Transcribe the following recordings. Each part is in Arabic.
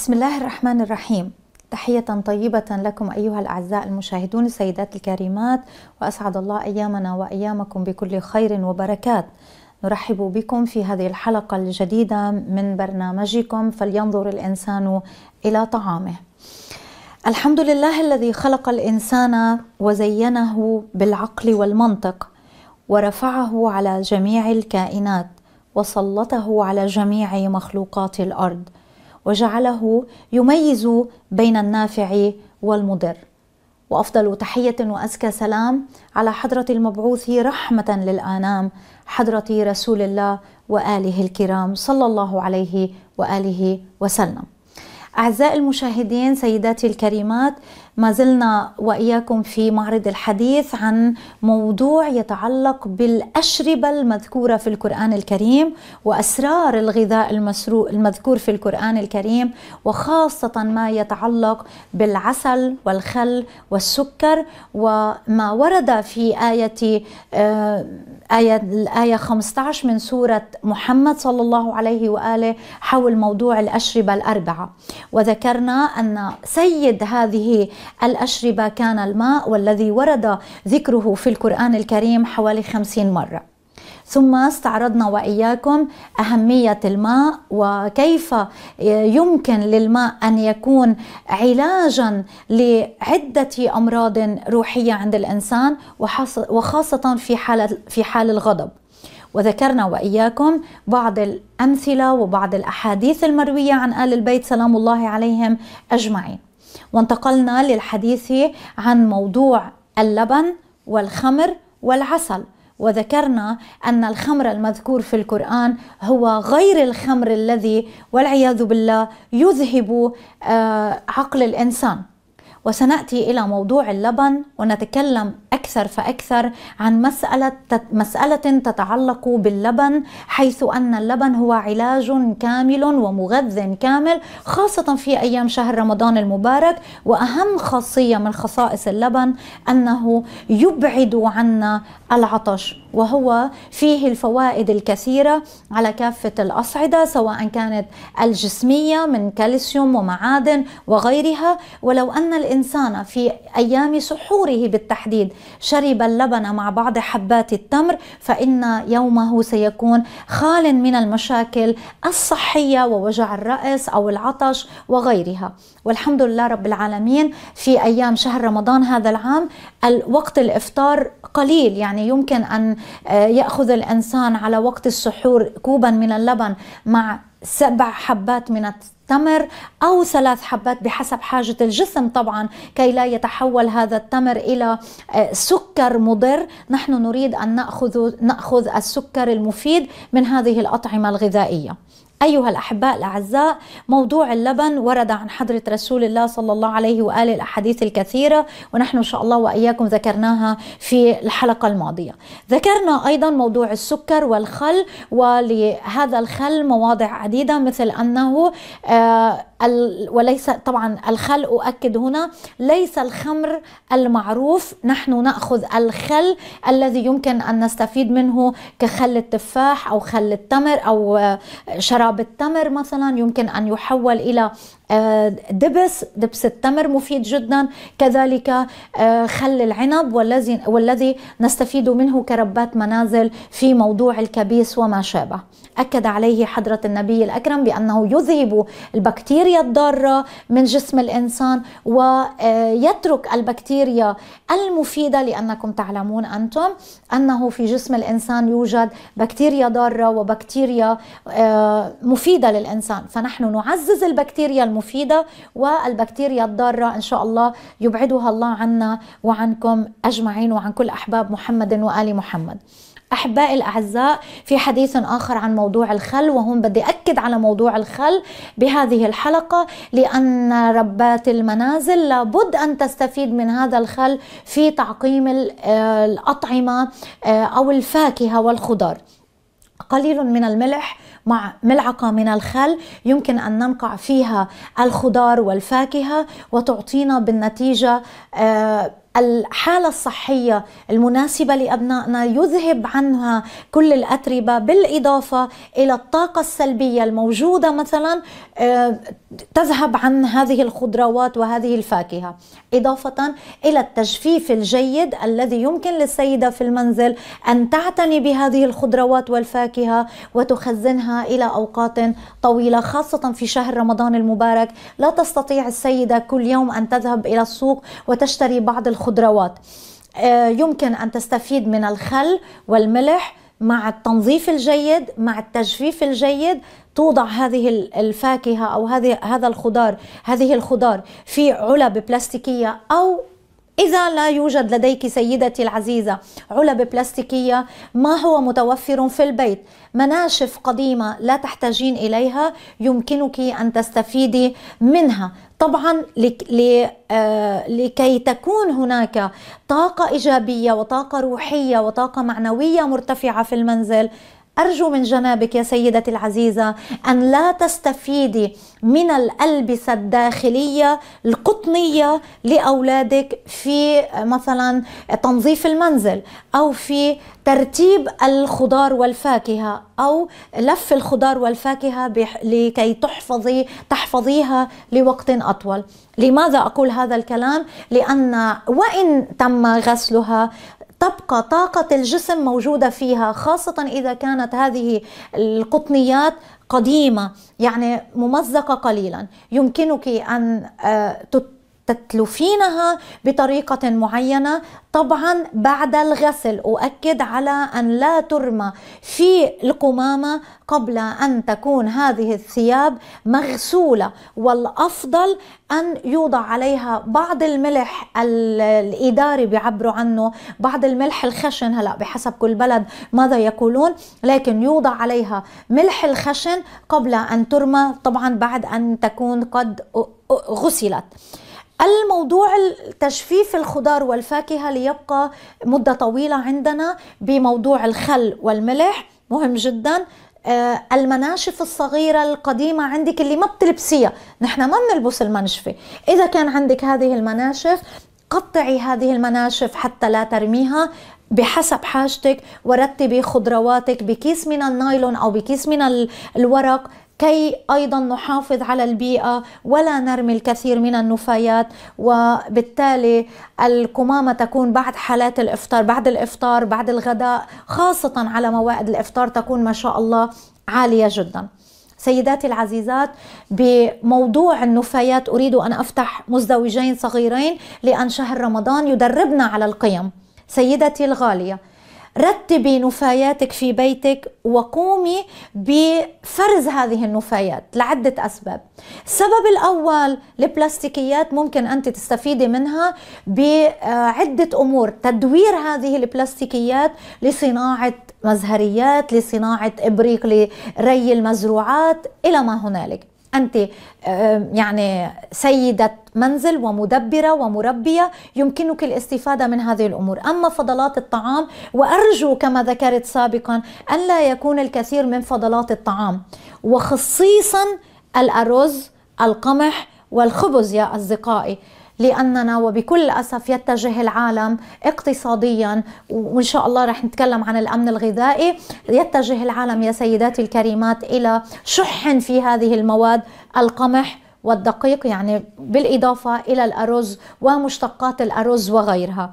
بسم الله الرحمن الرحيم تحية طيبة لكم أيها الأعزاء المشاهدون السيدات الكريمات وأسعد الله أيامنا وأيامكم بكل خير وبركات نرحب بكم في هذه الحلقة الجديدة من برنامجكم فلينظر الإنسان إلى طعامه الحمد لله الذي خلق الإنسان وزينه بالعقل والمنطق ورفعه على جميع الكائنات وسلطه على جميع مخلوقات الأرض وجعله يميز بين النافع والمضر وافضل تحيه وازكى سلام على حضره المبعوث رحمه للانام حضره رسول الله واله الكرام صلى الله عليه واله وسلم. اعزائي المشاهدين سيداتي الكريمات ما زلنا واياكم في معرض الحديث عن موضوع يتعلق بالاشربه المذكوره في القران الكريم واسرار الغذاء المسروق المذكور في القران الكريم وخاصه ما يتعلق بالعسل والخل والسكر وما ورد في ايه آه، آية الآية 15 من سورة محمد صلى الله عليه وآله حول موضوع الأشربة الأربعة وذكرنا أن سيد هذه الأشربة كان الماء والذي ورد ذكره في القرآن الكريم حوالي خمسين مرة ثم استعرضنا واياكم اهميه الماء وكيف يمكن للماء ان يكون علاجا لعده امراض روحيه عند الانسان وخاصه في حاله في حال الغضب. وذكرنا واياكم بعض الامثله وبعض الاحاديث المرويه عن ال البيت سلام الله عليهم اجمعين. وانتقلنا للحديث عن موضوع اللبن والخمر والعسل وذكرنا أن الخمر المذكور في القرآن هو غير الخمر الذي والعياذ بالله يذهب آه، عقل الإنسان وسناتي الى موضوع اللبن ونتكلم اكثر فاكثر عن مساله مساله تتعلق باللبن حيث ان اللبن هو علاج كامل ومغذ كامل خاصه في ايام شهر رمضان المبارك واهم خاصيه من خصائص اللبن انه يبعد عنا العطش وهو فيه الفوائد الكثيره على كافه الاصعده سواء كانت الجسميه من كالسيوم ومعادن وغيرها ولو ان الإنسان في أيام سحوره بالتحديد شرب اللبن مع بعض حبات التمر فإن يومه سيكون خال من المشاكل الصحية ووجع الرأس أو العطش وغيرها والحمد لله رب العالمين في أيام شهر رمضان هذا العام وقت الإفطار قليل يعني يمكن أن آه، يأخذ الإنسان على وقت السحور كوبا من اللبن مع سبع حبات من تمر أو ثلاث حبات بحسب حاجة الجسم طبعا كي لا يتحول هذا التمر إلى آه، سكر مضر نحن نريد أن نأخذ, نأخذ السكر المفيد من هذه الأطعمة الغذائية أيها الأحباء الأعزاء موضوع اللبن ورد عن حضرة رسول الله صلى الله عليه وآله الأحاديث الكثيرة ونحن إن شاء الله وإياكم ذكرناها في الحلقة الماضية ذكرنا أيضا موضوع السكر والخل ولهذا الخل مواضع عديدة مثل أنه آه وليس طبعا الخل أؤكد هنا ليس الخمر المعروف نحن نأخذ الخل الذي يمكن أن نستفيد منه كخل التفاح أو خل التمر أو آه، شراب التمر مثلا يمكن أن يحول إلى آه، دبس دبس التمر مفيد جدا كذلك آه، خل العنب والذي والذي نستفيد منه كربات منازل في موضوع الكبيس وما شابه أكد عليه حضرة النبي الأكرم بأنه يذهب البكتيريا الضارة من جسم الإنسان ويترك آه، البكتيريا المفيدة لأنكم تعلمون أنتم أنه في جسم الإنسان يوجد بكتيريا ضارة وبكتيريا مفيدة للإنسان فنحن نعزز البكتيريا المفيدة مفيدة والبكتيريا الضارة إن شاء الله يبعدها الله عنا وعنكم أجمعين وعن كل أحباب محمد وآل محمد احبائي الاعزاء في حديث اخر عن موضوع الخل وهون بدي اكد على موضوع الخل بهذه الحلقه لان ربات المنازل لابد ان تستفيد من هذا الخل في تعقيم الاطعمه آه، او الفاكهه والخضار قليل من الملح مع ملعقة من الخل يمكن أن ننقع فيها الخضار والفاكهة وتعطينا بالنتيجة آه، الحالة الصحية المناسبة لأبنائنا يذهب عنها كل الأتربة بالإضافة إلى الطاقة السلبية الموجودة مثلا آه، تذهب عن هذه الخضروات وهذه الفاكهة إضافة إلى التجفيف الجيد الذي يمكن للسيدة في المنزل أن تعتني بهذه الخضروات والفاكهة وتخزنها إلى أوقات طويلة خاصة في شهر رمضان المبارك لا تستطيع السيدة كل يوم أن تذهب إلى السوق وتشتري بعض الخضروات الخضروات آه، يمكن أن تستفيد من الخل والملح مع التنظيف الجيد مع التجفيف الجيد توضع هذه الفاكهة أو هذه هذا الخضار هذه الخضار في علب بلاستيكية أو إذا لا يوجد لديك سيدتي العزيزة علب بلاستيكية ما هو متوفر في البيت مناشف قديمة لا تحتاجين إليها يمكنك أن تستفيدي منها طبعا آه، لكي تكون هناك طاقة إيجابية وطاقة روحية وطاقة معنوية مرتفعة في المنزل أرجو من جنابك يا سيدتي العزيزة أن لا تستفيدي من الألبسة الداخلية القطنية لأولادك في مثلا تنظيف المنزل أو في ترتيب الخضار والفاكهة أو لف الخضار والفاكهة لكي تحفظي تحفظيها لوقت أطول لماذا أقول هذا الكلام؟ لأن وإن تم غسلها تبقى طاقة الجسم موجودة فيها خاصة إذا كانت هذه القطنيات قديمة يعني ممزقة قليلا يمكنك أن آه، تتلفينها بطريقة معينة طبعا بعد الغسل أؤكد على أن لا ترمى في القمامة قبل أن تكون هذه الثياب مغسولة والأفضل أن يوضع عليها بعض الملح الإداري بيعبروا عنه بعض الملح الخشن هلأ بحسب كل بلد ماذا يقولون لكن يوضع عليها ملح الخشن قبل أن ترمى طبعا بعد أن تكون قد غسلت الموضوع تجفيف الخضار والفاكهة ليبقى مدة طويلة عندنا بموضوع الخل والملح مهم جدا آه، المناشف الصغيرة القديمة عندك اللي ما بتلبسيها نحن ما بنلبس المنشفة إذا كان عندك هذه المناشف قطعي هذه المناشف حتى لا ترميها بحسب حاجتك ورتبي خضرواتك بكيس من النايلون او بكيس من الورق كي ايضا نحافظ على البيئه ولا نرمي الكثير من النفايات وبالتالي القمامه تكون بعد حالات الافطار بعد الافطار بعد الغداء خاصه على موائد الافطار تكون ما شاء الله عاليه جدا. سيداتي العزيزات بموضوع النفايات اريد ان افتح مزدوجين صغيرين لان شهر رمضان يدربنا على القيم سيدتي الغالية رتبي نفاياتك في بيتك وقومي بفرز هذه النفايات لعدة أسباب السبب الأول البلاستيكيات ممكن أنت تستفيدي منها بعدة أمور تدوير هذه البلاستيكيات لصناعة مزهريات لصناعة إبريق لري المزروعات إلى ما هنالك أنت يعني سيدة منزل ومدبرة ومربية يمكنك الاستفادة من هذه الأمور أما فضلات الطعام وأرجو كما ذكرت سابقا ألا يكون الكثير من فضلات الطعام وخصيصا الأرز القمح والخبز يا أصدقائي لأننا وبكل أسف يتجه العالم اقتصاديا وإن شاء الله رح نتكلم عن الأمن الغذائي يتجه العالم يا سيداتي الكريمات إلى شح في هذه المواد القمح والدقيق يعني بالإضافة إلى الأرز ومشتقات الأرز وغيرها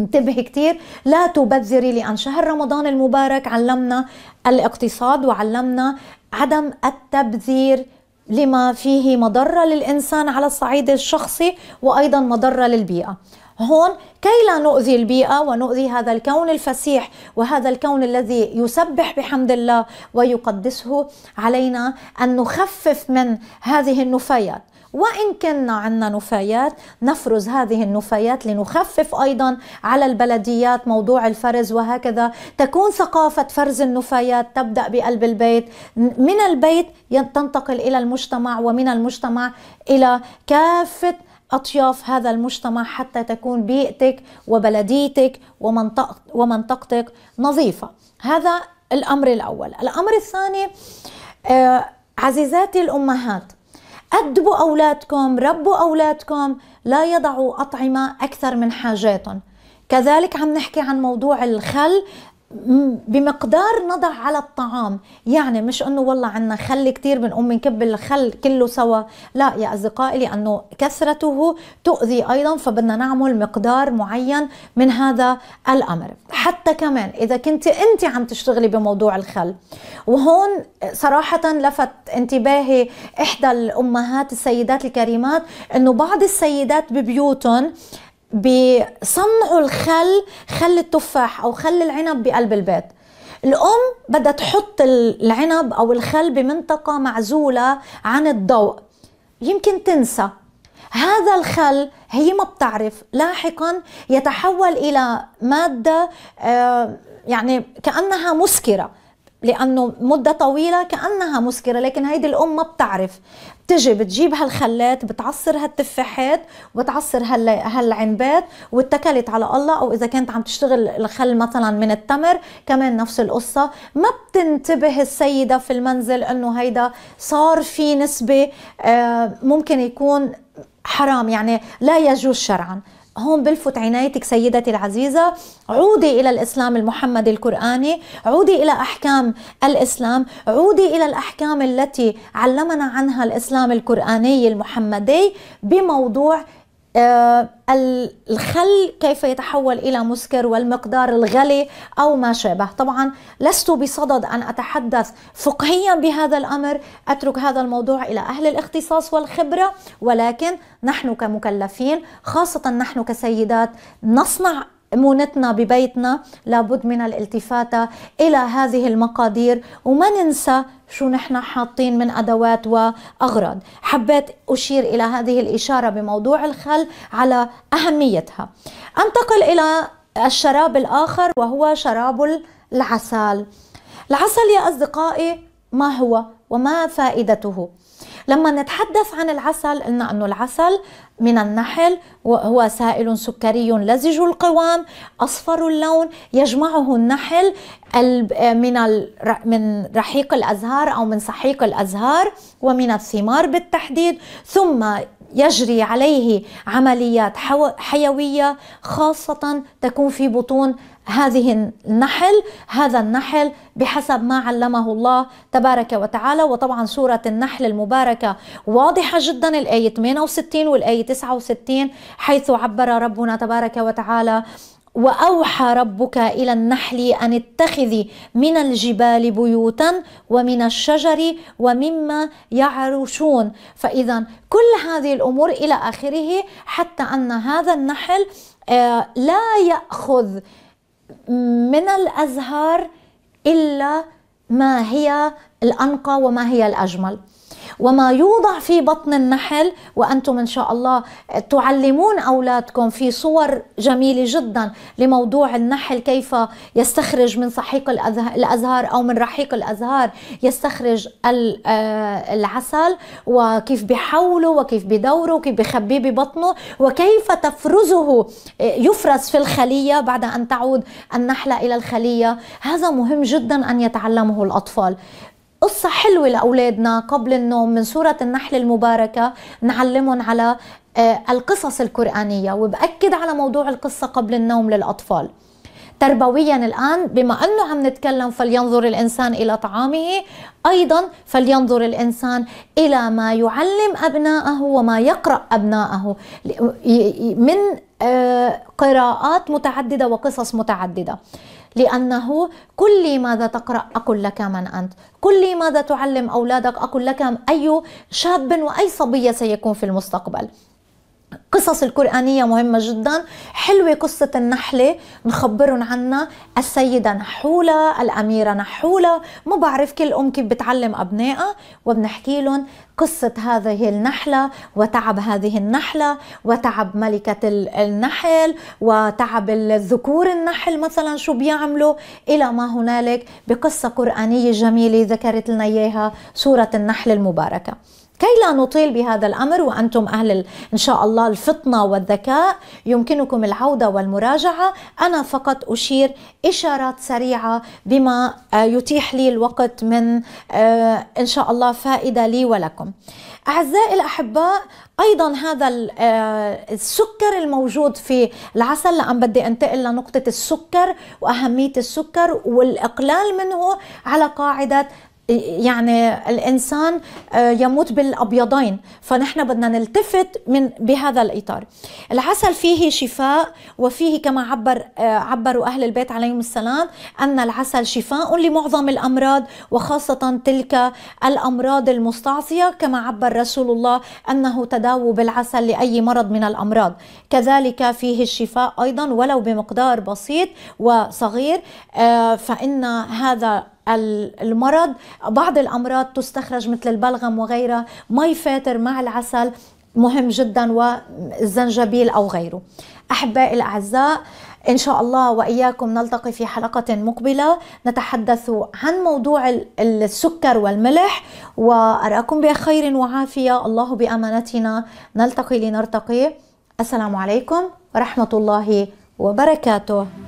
انتبهي كثير لا تبذري لأن شهر رمضان المبارك علمنا الاقتصاد وعلمنا عدم التبذير لما فيه مضره للانسان على الصعيد الشخصي وايضا مضره للبيئه هون كي لا نؤذي البيئة ونؤذي هذا الكون الفسيح وهذا الكون الذي يسبح بحمد الله ويقدسه علينا أن نخفف من هذه النفايات وإن كنا عندنا نفايات نفرز هذه النفايات لنخفف أيضا على البلديات موضوع الفرز وهكذا تكون ثقافة فرز النفايات تبدأ بقلب البيت من البيت تنتقل إلى المجتمع ومن المجتمع إلى كافة أطياف هذا المجتمع حتى تكون بيئتك وبلديتك ومنطق ومنطقتك نظيفة هذا الأمر الأول الأمر الثاني آه، عزيزاتي الأمهات أدبوا أولادكم ربوا أولادكم لا يضعوا أطعمة أكثر من حاجاتهم كذلك عم نحكي عن موضوع الخل بمقدار نضع على الطعام يعني مش انه والله عنا خل كتير بنقوم بنكب الخل كله سوا لا يا اصدقائي لانه كثرته تؤذي ايضا فبدنا نعمل مقدار معين من هذا الامر حتى كمان اذا كنت انت عم تشتغلي بموضوع الخل وهون صراحه لفت انتباهي احدى الامهات السيدات الكريمات انه بعض السيدات ببيوتهم بيصنعوا الخل خل التفاح او خل العنب بقلب البيت الام بدها تحط العنب او الخل بمنطقه معزوله عن الضوء يمكن تنسى هذا الخل هي ما بتعرف لاحقا يتحول الى ماده آه، يعني كانها مسكره لانه مده طويله كانها مسكره لكن هيدي الام ما بتعرف بتجي بتجيب هالخلات بتعصر هالتفاحات وبتعصر هال هالعنبات واتكلت على الله او اذا كانت عم تشتغل الخل مثلا من التمر كمان نفس القصه ما بتنتبه السيده في المنزل انه هيدا صار في نسبه آه، ممكن يكون حرام يعني لا يجوز شرعا هون بلفت عنايتك سيدتي العزيزة عودي إلى الإسلام المحمدي القرآني عودي إلى أحكام الإسلام عودي إلى الأحكام التي علمنا عنها الإسلام القرآني المحمدي بموضوع آه، الخل كيف يتحول إلى مسكر والمقدار الغلي أو ما شابه طبعا لست بصدد أن أتحدث فقهيا بهذا الأمر أترك هذا الموضوع إلى أهل الاختصاص والخبرة ولكن نحن كمكلفين خاصة نحن كسيدات نصنع مونتنا ببيتنا لابد من الالتفاتة إلى هذه المقادير وما ننسى شو نحن حاطين من أدوات وأغراض حبيت أشير إلى هذه الإشارة بموضوع الخل على أهميتها أنتقل إلى الشراب الآخر وهو شراب العسل العسل يا أصدقائي ما هو وما فائدته لما نتحدث عن العسل قلنا أنه العسل من النحل وهو سائل سكري لزج القوام أصفر اللون يجمعه النحل آه، من من رحيق الازهار او من سحيق الازهار ومن الثمار بالتحديد ثم يجري عليه عمليات حيويه خاصه تكون في بطون هذه النحل هذا النحل بحسب ما علمه الله تبارك وتعالى وطبعا سورة النحل المباركة واضحة جدا الآية 68 والآية 69 حيث عبر ربنا تبارك وتعالى واوحى ربك الى النحل ان اتخذي من الجبال بيوتا ومن الشجر ومما يعرشون فاذا كل هذه الامور الى اخره حتى ان هذا النحل آه، لا ياخذ من الازهار الا ما هي الانقى وما هي الاجمل وما يوضع في بطن النحل وأنتم إن شاء الله تعلمون أولادكم في صور جميلة جدا لموضوع النحل كيف يستخرج من صحيق الأزهار أو من رحيق الأزهار يستخرج آه، العسل وكيف بحوله وكيف بدوره وكيف بخبيه ببطنه وكيف تفرزه آه، يفرز في الخلية بعد أن تعود النحلة إلى الخلية هذا مهم جدا أن يتعلمه الأطفال قصة حلوة لأولادنا قبل النوم من سورة النحل المباركة نعلمهم على آه، القصص القرآنية وبأكد على موضوع القصة قبل النوم للأطفال تربويا الآن بما أنه عم نتكلم فلينظر الإنسان إلى طعامه أيضا فلينظر الإنسان إلى ما يعلم أبناءه وما يقرأ أبناءه من آه، قراءات متعددة وقصص متعددة لأنه كل لي ماذا تقرأ أقول لك من أنت كل لي ماذا تعلم أولادك أقول لك أي شاب وأي صبية سيكون في المستقبل قصص القرآنية مهمة جدا حلوة قصة النحلة نخبرهم عنها السيدة نحولة الأميرة نحولة ما بعرف كل أم كيف بتعلم أبنائها وبنحكي لهم قصة هذه النحلة وتعب هذه النحلة وتعب ملكة النحل وتعب الذكور النحل مثلا شو بيعملوا إلى ما هنالك بقصة قرآنية جميلة ذكرت لنا إياها سورة النحل المباركة كي لا نطيل بهذا الامر وانتم اهل ان شاء الله الفطنه والذكاء يمكنكم العوده والمراجعه انا فقط اشير اشارات سريعه بما آه، يتيح لي الوقت من آه، ان شاء الله فائده لي ولكم اعزائي الاحباء ايضا هذا آه، السكر الموجود في العسل لان بدي انتقل لنقطه السكر واهميه السكر والاقلال منه على قاعده يعني الانسان آه، يموت بالابيضين فنحن بدنا نلتفت من بهذا الاطار العسل فيه شفاء وفيه كما عبر آه، عبروا اهل البيت عليهم السلام ان العسل شفاء لمعظم الامراض وخاصه تلك الامراض المستعصيه كما عبر رسول الله انه تداو بالعسل لاي مرض من الامراض كذلك فيه الشفاء ايضا ولو بمقدار بسيط وصغير آه، فان هذا المرض بعض الأمراض تستخرج مثل البلغم وغيرها مي فاتر مع العسل مهم جدا والزنجبيل أو غيره أحبائي الأعزاء إن شاء الله وإياكم نلتقي في حلقة مقبلة نتحدث عن موضوع السكر والملح وأراكم بخير وعافية الله بأمانتنا نلتقي لنرتقي السلام عليكم ورحمة الله وبركاته